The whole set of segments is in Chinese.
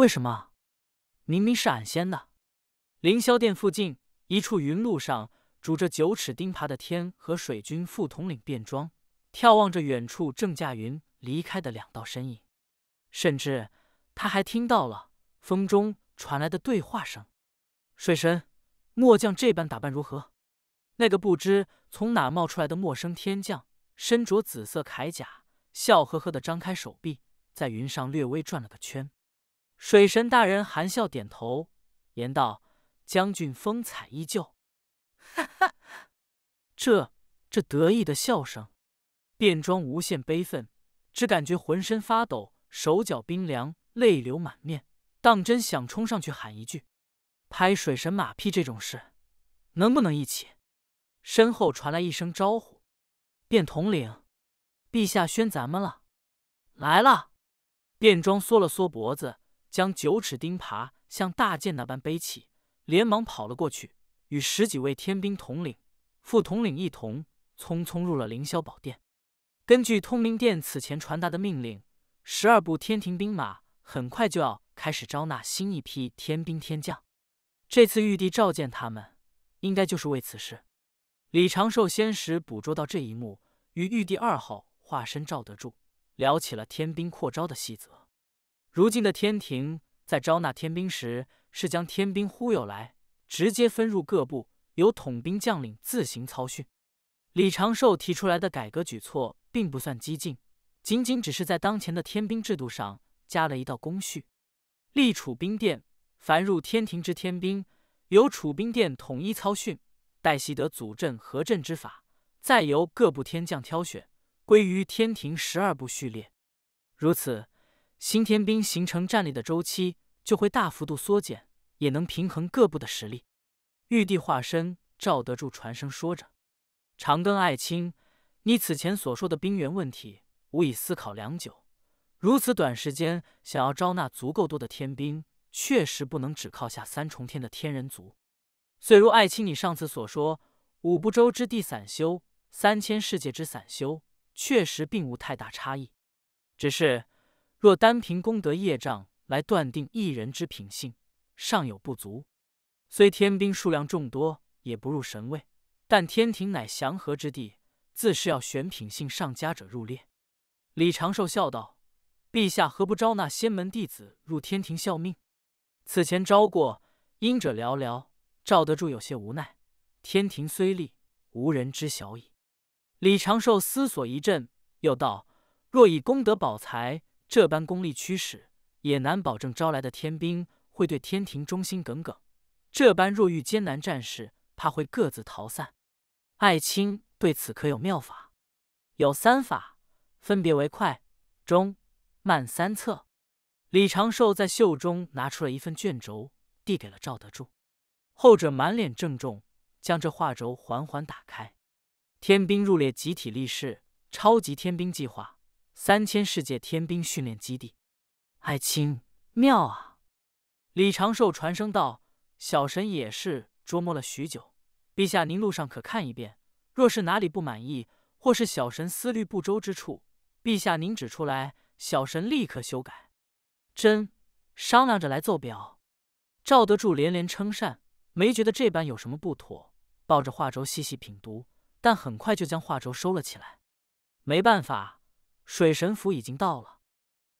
为什么？明明是俺先的。凌霄殿附近一处云路上，拄着九尺钉耙的天和水军副统领便装，眺望着远处正驾云离开的两道身影。甚至他还听到了风中传来的对话声。水神，末将这般打扮如何？那个不知从哪冒出来的陌生天将，身着紫色铠甲，笑呵呵地张开手臂，在云上略微转了个圈。水神大人含笑点头，言道：“将军风采依旧。”哈哈，这这得意的笑声，便装无限悲愤，只感觉浑身发抖，手脚冰凉，泪流满面，当真想冲上去喊一句：“拍水神马屁这种事，能不能一起？”身后传来一声招呼：“便统领，陛下宣咱们了。”来了，便装缩了缩脖子。将九齿钉耙像大剑那般背起，连忙跑了过去，与十几位天兵统领、副统领一同匆匆入了凌霄宝殿。根据通明殿此前传达的命令，十二部天庭兵马很快就要开始招纳新一批天兵天将。这次玉帝召见他们，应该就是为此事。李长寿仙识捕捉到这一幕，与玉帝二号化身赵德柱聊起了天兵扩招的细则。如今的天庭在招纳天兵时，是将天兵忽悠来，直接分入各部，由统兵将领自行操训。李长寿提出来的改革举措并不算激进，仅仅只是在当前的天兵制度上加了一道工序：立储兵殿，凡入天庭之天兵，由储兵殿统一操训，待习得组阵合阵之法，再由各部天将挑选，归于天庭十二部序列。如此。新天兵形成战力的周期就会大幅度缩减，也能平衡各部的实力。玉帝化身赵德柱传声说着：“长庚爱卿，你此前所说的兵源问题，吾已思考良久。如此短时间想要招纳足够多的天兵，确实不能只靠下三重天的天人族。虽如爱卿你上次所说，五不周之地散修、三千世界之散修，确实并无太大差异，只是……”若单凭功德业障来断定一人之品性，尚有不足。虽天兵数量众多，也不入神位，但天庭乃祥和之地，自是要选品性上佳者入列。李长寿笑道：“陛下何不招纳仙门弟子入天庭效命？此前招过，因者寥寥。”赵德柱有些无奈：“天庭虽立，无人知晓矣。”李长寿思索一阵，又道：“若以功德宝财。”这般功力驱使，也难保证招来的天兵会对天庭忠心耿耿。这般若遇艰难战事，怕会各自逃散。爱卿对此可有妙法？有三法，分别为快、中、慢三策。李长寿在袖中拿出了一份卷轴，递给了赵德柱。后者满脸郑重，将这画轴缓缓打开。天兵入列，集体立誓：超级天兵计划。三千世界天兵训练基地，爱卿妙啊！李长寿传声道：“小神也是琢磨了许久。陛下您路上可看一遍，若是哪里不满意，或是小神思虑不周之处，陛下您指出来，小神立刻修改。”真商量着来奏表，赵德柱连连称善，没觉得这般有什么不妥，抱着画轴细细品读，但很快就将画轴收了起来。没办法。水神府已经到了，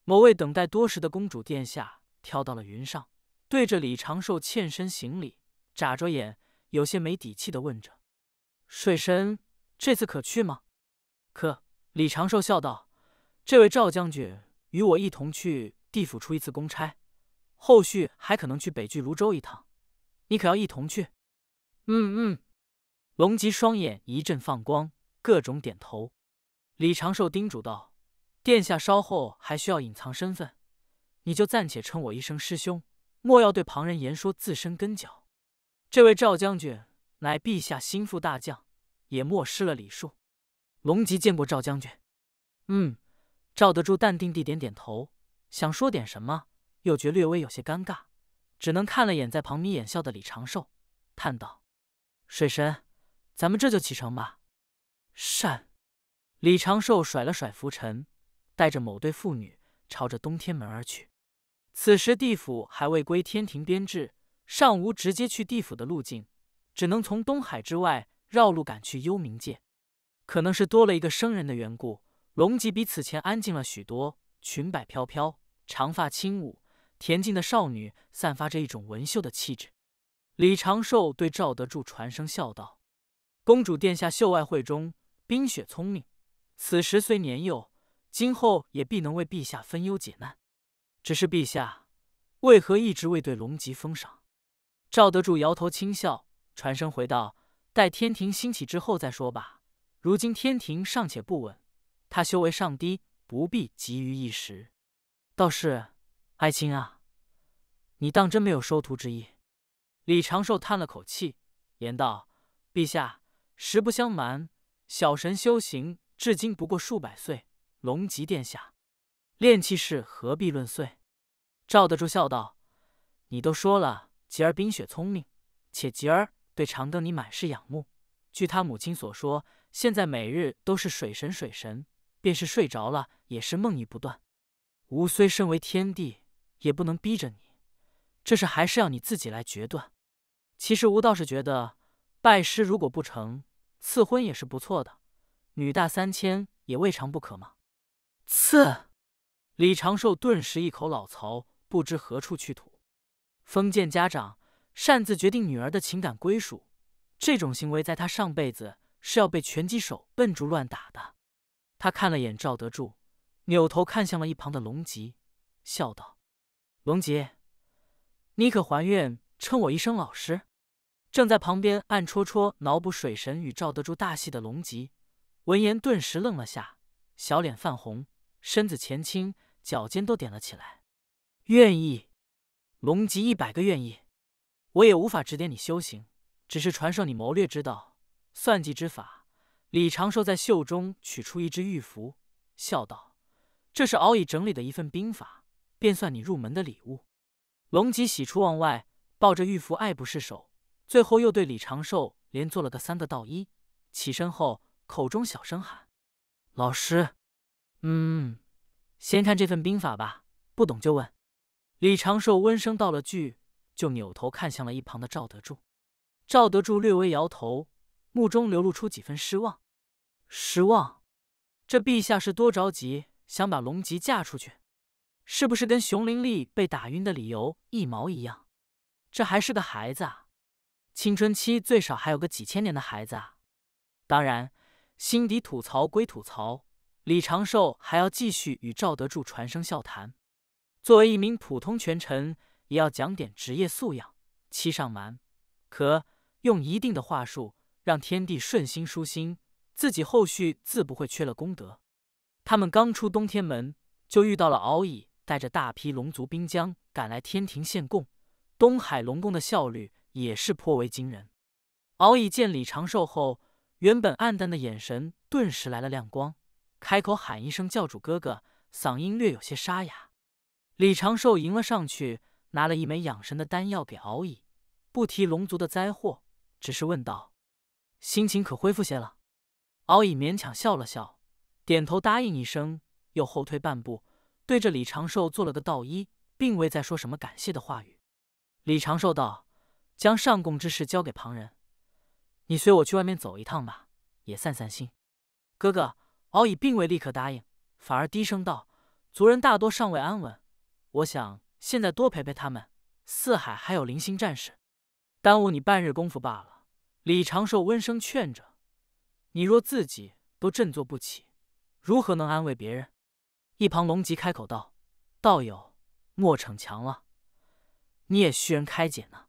某位等待多时的公主殿下跳到了云上，对着李长寿欠身行礼，眨着眼，有些没底气的问着：“水神这次可去吗？”“可。”李长寿笑道：“这位赵将军与我一同去地府出一次公差，后续还可能去北郡泸州一趟，你可要一同去？”“嗯嗯。”龙吉双眼一阵放光，各种点头。李长寿叮嘱道。殿下稍后还需要隐藏身份，你就暂且称我一声师兄，莫要对旁人言说自身根脚。这位赵将军乃陛下心腹大将，也莫失了礼数。龙吉见过赵将军。嗯，赵德柱淡定地点点头，想说点什么，又觉略微有些尴尬，只能看了眼在旁眯眼笑的李长寿，叹道：“水神，咱们这就启程吧。”善。李长寿甩了甩拂尘。带着某对父女朝着东天门而去。此时地府还未归天庭编制，尚无直接去地府的路径，只能从东海之外绕路赶去幽冥界。可能是多了一个生人的缘故，龙吉比此前安静了许多。裙摆飘飘，长发轻舞，恬静的少女散发着一种文秀的气质。李长寿对赵德柱传声笑道：“公主殿下秀外慧中，冰雪聪明。此时虽年幼。”今后也必能为陛下分忧解难，只是陛下为何一直未对龙吉封赏？赵德柱摇头轻笑，传声回道：“待天庭兴起之后再说吧。如今天庭尚且不稳，他修为尚低，不必急于一时。”倒是爱卿啊，你当真没有收徒之意？李长寿叹了口气，言道：“陛下，实不相瞒，小神修行至今不过数百岁。”龙吉殿下，练气士何必论岁？赵德柱笑道：“你都说了，吉儿冰雪聪明，且吉儿对长庚你满是仰慕。据他母亲所说，现在每日都是水神，水神便是睡着了也是梦呓不断。吾虽身为天帝，也不能逼着你，这事还是要你自己来决断。其实吾倒是觉得，拜师如果不成，赐婚也是不错的。女大三千，也未尝不可嘛。”四，李长寿顿时一口老槽，不知何处去吐。封建家长擅自决定女儿的情感归属，这种行为在他上辈子是要被拳击手笨住乱打的。他看了眼赵德柱，扭头看向了一旁的龙吉，笑道：“龙吉，你可还愿称我一声老师？”正在旁边暗戳戳脑补水神与赵德柱大戏的龙吉，闻言顿时愣了下，小脸泛红。身子前倾，脚尖都点了起来。愿意，龙吉一百个愿意。我也无法指点你修行，只是传授你谋略之道、算计之法。李长寿在袖中取出一只玉符，笑道：“这是敖乙整理的一份兵法，便算你入门的礼物。”龙吉喜出望外，抱着玉符爱不释手。最后又对李长寿连做了个三个道一，起身后口中小声喊：“老师。”嗯，先看这份兵法吧，不懂就问。李长寿温声道了句，就扭头看向了一旁的赵德柱。赵德柱略微摇头，目中流露出几分失望。失望？这陛下是多着急，想把龙吉嫁出去，是不是跟熊灵力被打晕的理由一毛一样？这还是个孩子，啊，青春期最少还有个几千年的孩子啊！当然，心底吐槽归吐槽。李长寿还要继续与赵德柱传声笑谈。作为一名普通权臣，也要讲点职业素养，欺上瞒，可用一定的话术让天地顺心舒心，自己后续自不会缺了功德。他们刚出东天门，就遇到了敖乙带着大批龙族兵将赶来天庭献贡，东海龙宫的效率也是颇为惊人。敖乙见李长寿后，原本暗淡的眼神顿时来了亮光。开口喊一声“教主哥哥”，嗓音略有些沙哑。李长寿迎了上去，拿了一枚养神的丹药给敖乙。不提龙族的灾祸，只是问道：“心情可恢复些了？”敖乙勉强笑了笑，点头答应一声，又后退半步，对着李长寿做了个道揖，并未再说什么感谢的话语。李长寿道：“将上供之事交给旁人，你随我去外面走一趟吧，也散散心。”哥哥。敖乙并未立刻答应，反而低声道：“族人大多尚未安稳，我想现在多陪陪他们。四海还有零星战士，耽误你半日功夫罢了。”李长寿温声劝着：“你若自己都振作不起，如何能安慰别人？”一旁龙吉开口道：“道友，莫逞强了，你也需人开解呢。”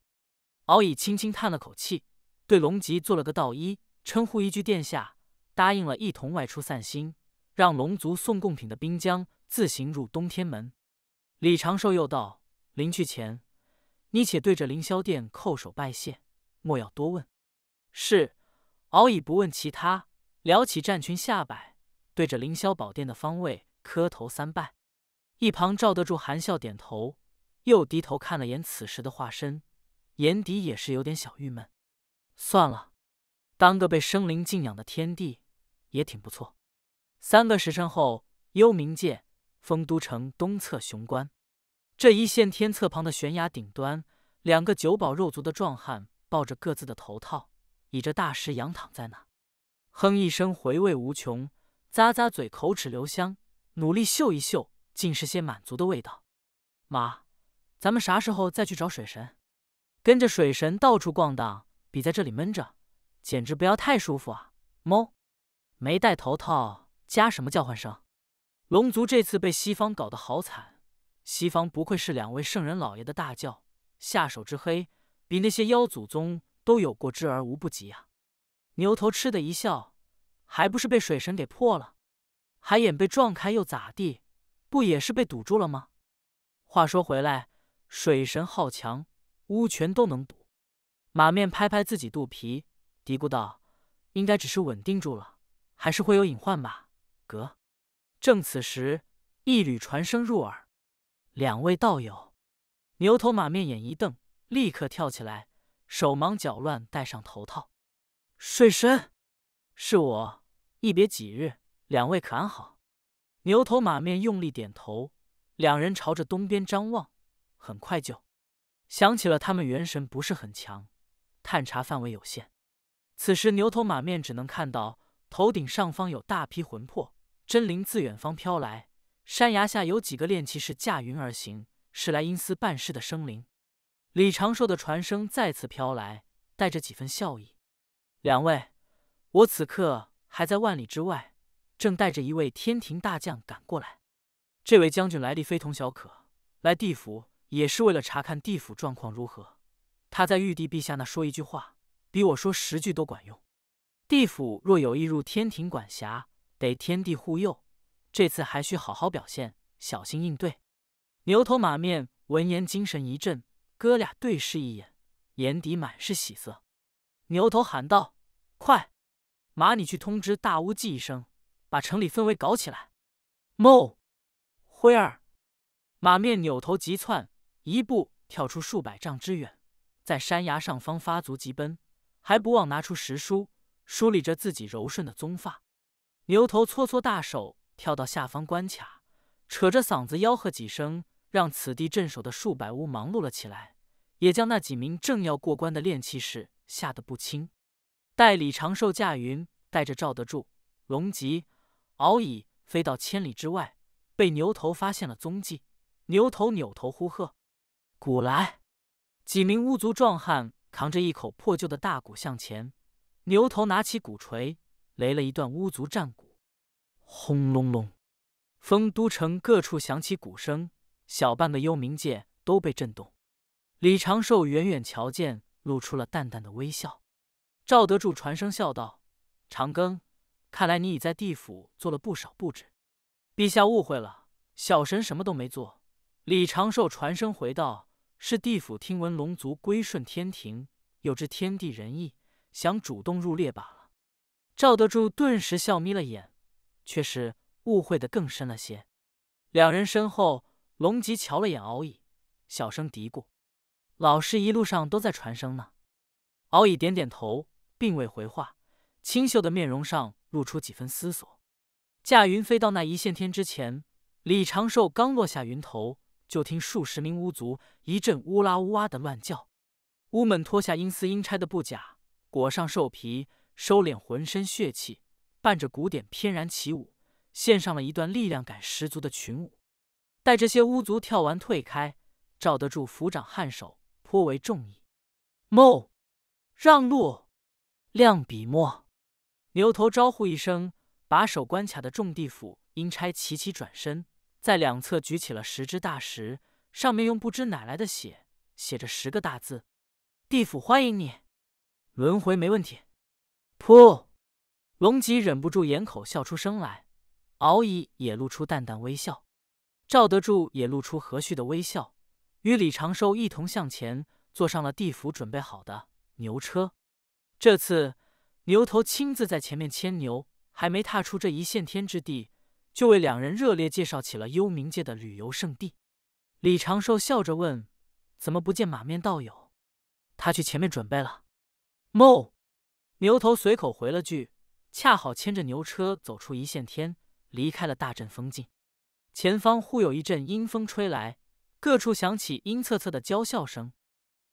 敖乙轻轻叹了口气，对龙吉做了个道揖，称呼一句殿下。答应了一同外出散心，让龙族送贡品的兵将自行入东天门。李长寿又道：“临去前，你且对着凌霄殿叩首拜谢，莫要多问。”是，敖已不问其他，撩起战裙下摆，对着凌霄宝殿的方位磕头三拜。一旁赵德柱含笑点头，又低头看了眼此时的化身，眼底也是有点小郁闷。算了，当个被生灵敬仰的天帝。也挺不错。三个时辰后，幽冥界丰都城东侧雄关这一线天侧旁的悬崖顶端，两个九宝肉族的壮汉抱着各自的头套，倚着大石仰躺在那，哼一声回味无穷，咂咂嘴口齿留香，努力嗅一嗅，尽是些满足的味道。妈，咱们啥时候再去找水神？跟着水神到处逛荡，比在这里闷着简直不要太舒服啊！猫。没戴头套，加什么叫唤声？龙族这次被西方搞得好惨，西方不愧是两位圣人老爷的大教，下手之黑，比那些妖祖宗都有过之而无不及啊！牛头嗤的一笑，还不是被水神给破了？海眼被撞开又咋地？不也是被堵住了吗？话说回来，水神好强，乌泉都能堵。马面拍拍自己肚皮，嘀咕道：“应该只是稳定住了。”还是会有隐患吧。哥，正此时，一缕传声入耳。两位道友，牛头马面眼一瞪，立刻跳起来，手忙脚乱戴上头套。水神，是我。一别几日，两位可安好？牛头马面用力点头。两人朝着东边张望，很快就想起了他们元神不是很强，探查范围有限。此时，牛头马面只能看到。头顶上方有大批魂魄，真灵自远方飘来。山崖下有几个炼气士驾云而行，是来阴司办事的生灵。李长寿的传声再次飘来，带着几分笑意：“两位，我此刻还在万里之外，正带着一位天庭大将赶过来。这位将军来历非同小可，来地府也是为了查看地府状况如何。他在玉帝陛下那说一句话，比我说十句都管用。”地府若有意入天庭管辖，得天地护佑。这次还需好好表现，小心应对。牛头马面闻言精神一振，哥俩对视一眼，眼底满是喜色。牛头喊道：“快，马你去通知大巫计一声，把城里氛围搞起来。”“哞！”辉儿，马面扭头急窜，一步跳出数百丈之远，在山崖上方发足疾奔，还不忘拿出石书。梳理着自己柔顺的棕发，牛头搓搓大手，跳到下方关卡，扯着嗓子吆喝几声，让此地镇守的数百屋忙碌了起来，也将那几名正要过关的炼气士吓得不轻。待李长寿驾云带着赵德柱、龙吉、敖乙飞到千里之外，被牛头发现了踪迹。牛头扭头呼喝：“古来！”几名巫族壮汉扛着一口破旧的大鼓向前。牛头拿起鼓槌，擂了一段巫族战鼓，轰隆隆，丰都城各处响起鼓声，小半个幽冥界都被震动。李长寿远远瞧见，露出了淡淡的微笑。赵德柱传声笑道：“长庚，看来你已在地府做了不少布置。”陛下误会了，小神什么都没做。李长寿传声回道：“是地府听闻龙族归顺天庭，有知天地仁义。”想主动入列罢了。赵德柱顿时笑眯了眼，却是误会的更深了些。两人身后，龙吉瞧了眼敖乙，小声嘀咕：“老师一路上都在传声呢。”敖乙点点头，并未回话，清秀的面容上露出几分思索。驾云飞到那一线天之前，李长寿刚落下云头，就听数十名巫族一阵“乌拉乌哇”的乱叫，巫们脱下阴丝阴差的布甲。裹上兽皮，收敛浑身血气，伴着鼓点翩然起舞，献上了一段力量感十足的群舞。待这些巫族跳完退开，赵德柱抚掌颔首，颇为重意。莫让路，亮笔墨。牛头招呼一声，把守关卡的众地府阴差齐齐转身，在两侧举起了十只大石，上面用不知哪来的血写着十个大字：“地府欢迎你。”轮回没问题。噗，龙吉忍不住掩口笑出声来，敖乙也露出淡淡微笑，赵德柱也露出和煦的微笑，与李长寿一同向前，坐上了地府准备好的牛车。这次牛头亲自在前面牵牛，还没踏出这一线天之地，就为两人热烈介绍起了幽冥界的旅游胜地。李长寿笑着问：“怎么不见马面道友？他去前面准备了。”梦牛头随口回了句，恰好牵着牛车走出一线天，离开了大阵风禁。前方忽有一阵阴风吹来，各处响起阴恻恻的娇笑声。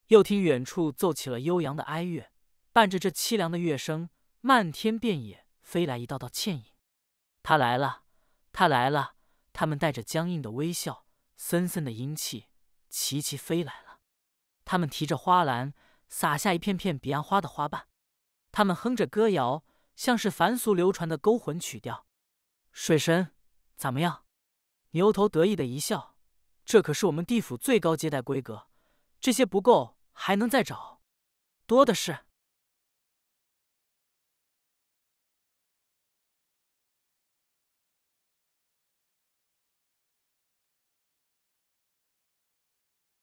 又听远处奏起了悠扬的哀乐，伴着这凄凉的乐声，漫天遍野飞来一道道倩影。他来了，他来了，他们带着僵硬的微笑，森森的阴气，齐齐飞来了。他们提着花篮。撒下一片片彼岸花的花瓣，他们哼着歌谣，像是凡俗流传的勾魂曲调。水神怎么样？牛头得意的一笑，这可是我们地府最高接待规格，这些不够还能再找，多的是。